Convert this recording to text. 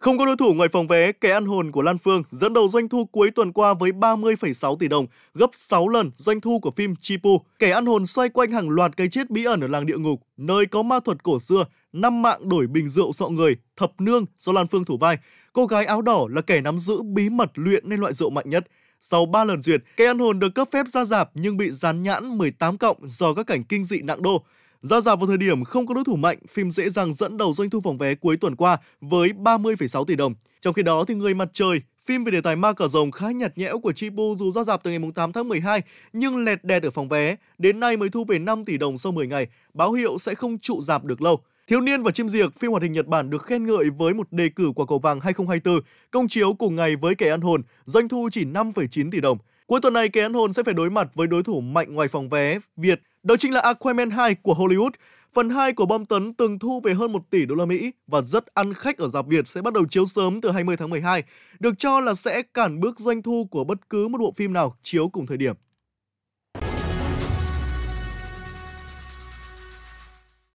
Không có đối thủ ngoài phòng vé, kẻ ăn hồn của Lan Phương dẫn đầu doanh thu cuối tuần qua với 30,6 tỷ đồng, gấp 6 lần doanh thu của phim Chipu. Kẻ ăn hồn xoay quanh hàng loạt cây chết bí ẩn ở làng địa ngục, nơi có ma thuật cổ xưa, năm mạng đổi bình rượu sọ người, thập nương do Lan Phương thủ vai. Cô gái áo đỏ là kẻ nắm giữ bí mật luyện nên loại rượu mạnh nhất. Sau 3 lần duyệt, cây ăn hồn được cấp phép ra dạp nhưng bị dán nhãn 18 cộng do các cảnh kinh dị nặng đô. Giá giảm vào thời điểm không có đối thủ mạnh, phim dễ dàng dẫn đầu doanh thu phòng vé cuối tuần qua với 30,6 tỷ đồng. Trong khi đó thì Người Mặt Trời, phim về đề tài ma cờ rồng khá nhạt nhẽo của Chibu dù ra dạp từ ngày 8 tháng 12 nhưng lẹt đẹt ở phòng vé, đến nay mới thu về 5 tỷ đồng sau 10 ngày, báo hiệu sẽ không trụ dạp được lâu. Thiếu niên và chim diệc, phim hoạt hình Nhật Bản được khen ngợi với một đề cử quả cầu vàng 2024, công chiếu cùng ngày với Kẻ ăn hồn, doanh thu chỉ 5,9 tỷ đồng. Cuối tuần này, Kẻ Ăn Hồn sẽ phải đối mặt với đối thủ mạnh ngoài phòng vé Việt, đó chính là Aquaman 2 của Hollywood. Phần 2 của bom tấn từng thu về hơn 1 tỷ đô la Mỹ và rất ăn khách ở dạp Việt sẽ bắt đầu chiếu sớm từ 20 tháng 12, được cho là sẽ cản bước doanh thu của bất cứ một bộ phim nào chiếu cùng thời điểm.